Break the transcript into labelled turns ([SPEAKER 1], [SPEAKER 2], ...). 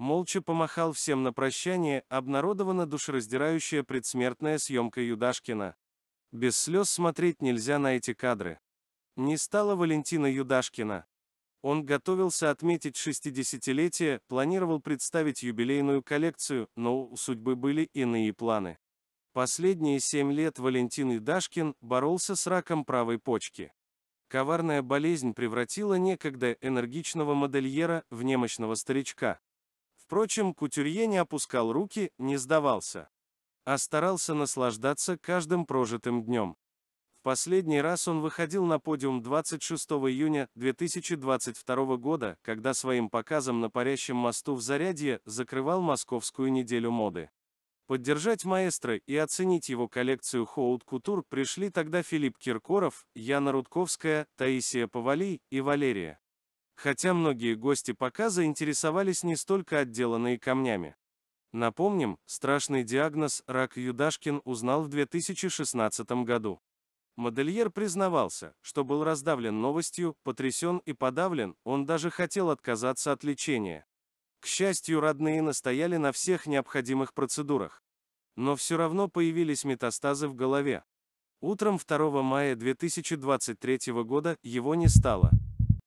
[SPEAKER 1] Молча помахал всем на прощание, обнародована душераздирающая предсмертная съемка Юдашкина. Без слез смотреть нельзя на эти кадры. Не стало Валентина Юдашкина. Он готовился отметить 60-летие, планировал представить юбилейную коллекцию, но у судьбы были иные планы. Последние 7 лет Валентин Юдашкин боролся с раком правой почки. Коварная болезнь превратила некогда энергичного модельера в немощного старичка. Впрочем, Кутюрье не опускал руки, не сдавался, а старался наслаждаться каждым прожитым днем. В последний раз он выходил на подиум 26 июня 2022 года, когда своим показом на парящем мосту в Зарядье закрывал московскую неделю моды. Поддержать маэстро и оценить его коллекцию Хоут Кутур пришли тогда Филипп Киркоров, Яна Рудковская, Таисия Павалий и Валерия хотя многие гости пока заинтересовались не столько отделанные камнями. Напомним, страшный диагноз «рак Юдашкин» узнал в 2016 году. Модельер признавался, что был раздавлен новостью, потрясен и подавлен, он даже хотел отказаться от лечения. К счастью, родные настояли на всех необходимых процедурах. Но все равно появились метастазы в голове. Утром 2 мая 2023 года его не стало.